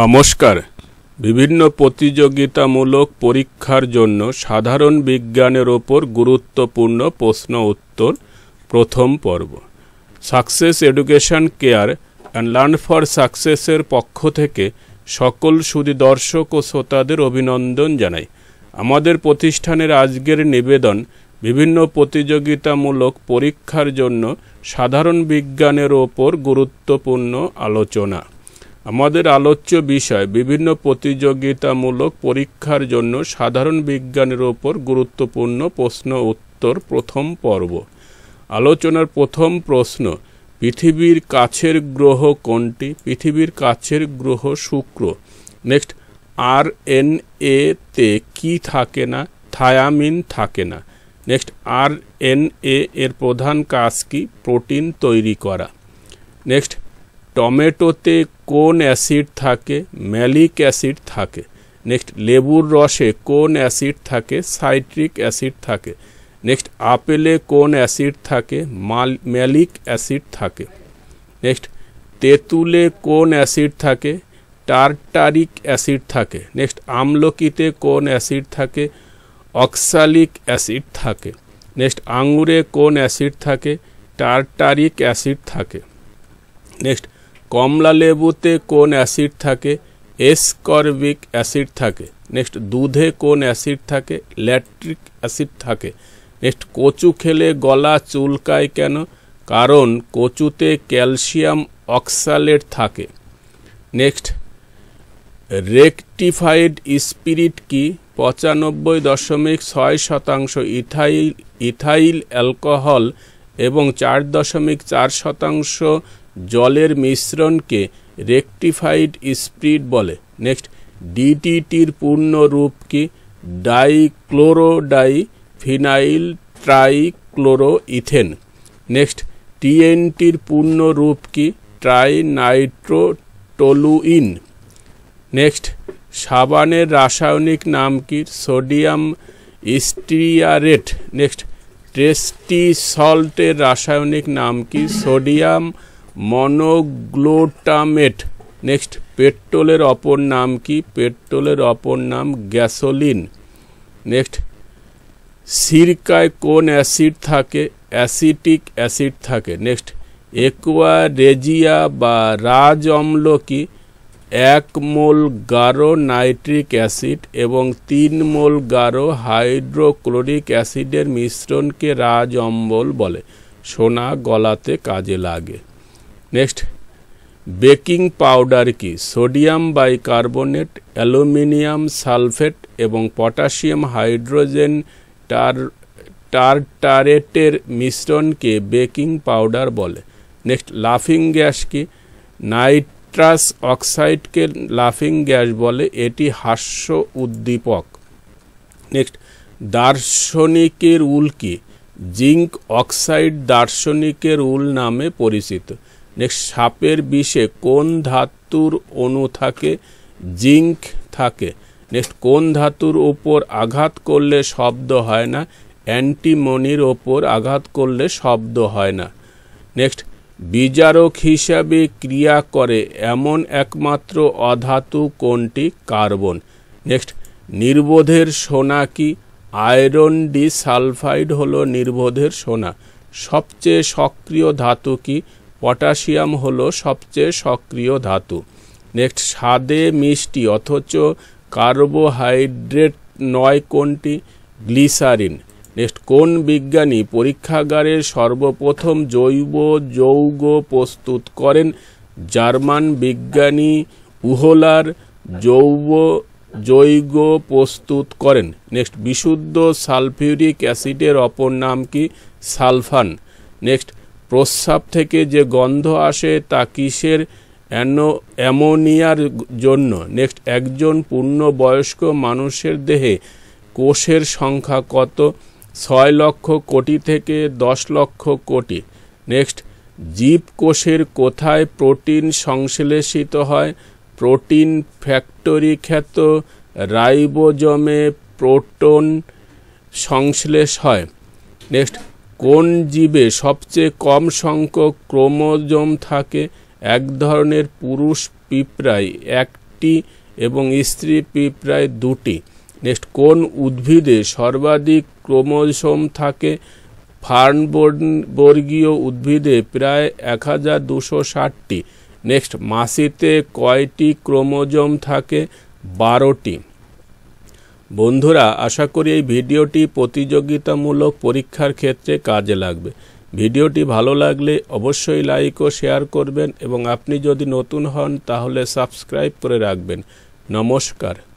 নমস্কার বিভিন্ন প্রতিযোগিতামূলক পরীক্ষার জন্য সাধারণ বিজ্ঞানের ওপর গুরুত্বপূর্ণ প্রশ্ন উত্তর প্রথম পর্ব success education care and learn for সাকসেসের পক্ষ থেকে সকল সুদী দর্শক ও শ্রোতাদের অভিনন্দন জানাই আমাদের প্রতিষ্ঠানের আজকের নিবেদন বিভিন্ন প্রতিযোগিতামূলক পরীক্ষার জন্য সাধারণ বিজ্ঞানের ওপর গুরুত্বপূর্ণ আলোচনা আমাদের আলোচ্য বিষয় বিভিন্ন প্রতিযোগিতামূলক পরীক্ষার জন্য সাধারণ বিজ্ঞানের ওপর গুরুত্বপূর্ণ প্রশ্ন উত্তর প্রথম পর্ব আলোচনার প্রথম প্রশ্ন পৃথিবীর কাছের গ্রহ কোনটি পৃথিবীর কাছের গ্রহ শুক্র নেক্সট আর এন এ তে কি থাকে না থায়ামিন থাকে না নেক্সট আর এন এ এর প্রধান কাজ কি প্রোটিন তৈরি করা নেক্সট টমেটোতে কোন অ্যাসিড থাকে ম্যালিক অ্যাসিড থাকে নেক্সট লেবুর রসে কোন অ্যাসিড থাকে সাইট্রিক অ্যাসিড থাকে নেক্সট আপেলে কোন অ্যাসিড থাকে মাল ম্যালিক অ্যাসিড থাকে নেক্সট তেঁতুলে কোন অ্যাসিড থাকে টার্টারিক অ্যাসিড থাকে নেক্সট আমলকিতে কোন অ্যাসিড থাকে অক্সালিক অ্যাসিড থাকে নেক্সট আঙুরে কোন অ্যাসিড থাকে টার্টারিক অ্যাসিড থাকে নেক্সট কমলা লেবুতে কোন অ্যাসিড থাকে এসকর্বিক অ্যাসিড থাকে নেক্সট দুধে কোন অ্যাসিড থাকে ল্যাট্রিক অ্যাসিড থাকে নেক্সট কচু খেলে গলা চুলকায় কেন কারণ কচুতে ক্যালসিয়াম অক্সালেট থাকে নেক্সট রেকটিফাইড স্পিরিট কি পঁচানব্বই দশমিক ছয় শতাংশ ইথাইল ইথাইল অ্যালকোহল এবং চার দশমিক চার শতাংশ জলের মিশ্রণকে রেকটিফাইড স্পিরিট বলে নেক্সট ডিটিটির পূর্ণ রূপ কি dichlorodiphenyltrichloroethane next টিএনটির পূর্ণ রূপ কি ট্রাইনাইট্রোটোলুইন নেক্সট সাবানের রাসায়নিক নাম কি সোডিয়াম স্টিয়ারেট নেক্সট টেস্টি সল্টের রাসায়নিক নাম কি সোডিয়াম মনোগ্লোটামেট নেক্সট পেট্রোলের অপর নাম কি পেট্রোলের অপর নাম গ্যাসোলিন নেক্সট সিরকায় কোন অ্যাসিড থাকে অ্যাসিটিক অ্যাসিড থাকে নেক্সট একুয়ারেজিয়া বা রাজ অম্ল কি এক মোল গারো নাইট্রিক অ্যাসিড এবং তিন মোল গারো হাইড্রোক্লোরিক অ্যাসিডের মিশ্রণকে রাজ অম্বল বলে সোনা গলাতে কাজে লাগে নেক্সট বেকিং পাউডার কি সোডিয়াম বাইকার্বনেট অ্যালুমিনিয়াম সালফেট এবং পটাশিয়াম হাইড্রোজেন টার টারটারেটের মিশ্রণকে বেকিং পাউডার বলে নেক্সট লাফিং গ্যাস কি নাইট্রাস অক্সাইডকে লাফিং গ্যাস বলে এটি হাস্য উদ্দীপক নেক্সট দার্শনিকের উল কি জিঙ্ক অক্সাইড দার্শনিকের উল নামে পরিচিত নেক্সট সাপের বিষে কোন ধাতুর অণু থাকে জিঙ্ক থাকে নেক্সট কোন ধাতুর ওপর আঘাত করলে শব্দ হয় না অ্যান্টিমনির ওপর আঘাত করলে শব্দ হয় না নেক্সট বিজারক হিসাবে ক্রিয়া করে এমন একমাত্র অধাতু কোনটি কার্বন নেক্সট নির্বোধের সোনা কি আয়রন ডি সালফাইড হলো নির্বোধের সোনা সবচেয়ে সক্রিয় ধাতু কি পটাশিয়াম হল সবচেয়ে সক্রিয় ধাতু নেক্সট স্বাদে মিষ্টি অথচ কার্বোহাইড্রেট নয় কোনটি গ্লিসারিন নেক্সট কোন বিজ্ঞানী পরীক্ষাগারে সর্বপ্রথম জৈব যৌগ প্রস্তুত করেন জার্মান বিজ্ঞানী উহলার জৈব যৌগ প্রস্তুত করেন নেক্সট বিশুদ্ধ সালফিউরিক অ্যাসিডের অপর নাম কি সালফান নেক্সট প্রস্রাব থেকে যে গন্ধ আসে তা কিসের অ্যামোনিয়ার জন্য নেক্সট একজন পূর্ণ বয়স্ক মানুষের দেহে কোষের সংখ্যা কত ছয় লক্ষ কোটি থেকে দশ লক্ষ কোটি নেক্সট জীব কোষের কোথায় প্রোটিন সংশ্লেষিত হয় প্রোটিন ফ্যাক্টরি খ্যাত রাইবোজমে প্রোটন সংশ্লেষ হয় নেক্সট কোন জীবে সবচেয়ে কম সংখ্যক ক্রোমোজোম থাকে এক ধরনের পুরুষ পিঁপড়ায় একটি এবং স্ত্রী পিঁপড়ায় দুটি নেক্সট কোন উদ্ভিদে সর্বাধিক ক্রোমোজোম থাকে ফার্নবোর্ন বর্গীয় উদ্ভিদে প্রায় এক হাজার দুশো ষাটটি নেক্সট মাসিতে কয়টি ক্রোমোজোম থাকে বারোটি বন্ধুরা আশা করি এই ভিডিওটি প্রতিযোগিতামূলক পরীক্ষার ক্ষেত্রে কাজে লাগবে ভিডিওটি ভালো লাগলে অবশ্যই লাইক ও শেয়ার করবেন এবং আপনি যদি নতুন হন তাহলে সাবস্ক্রাইব করে রাখবেন নমস্কার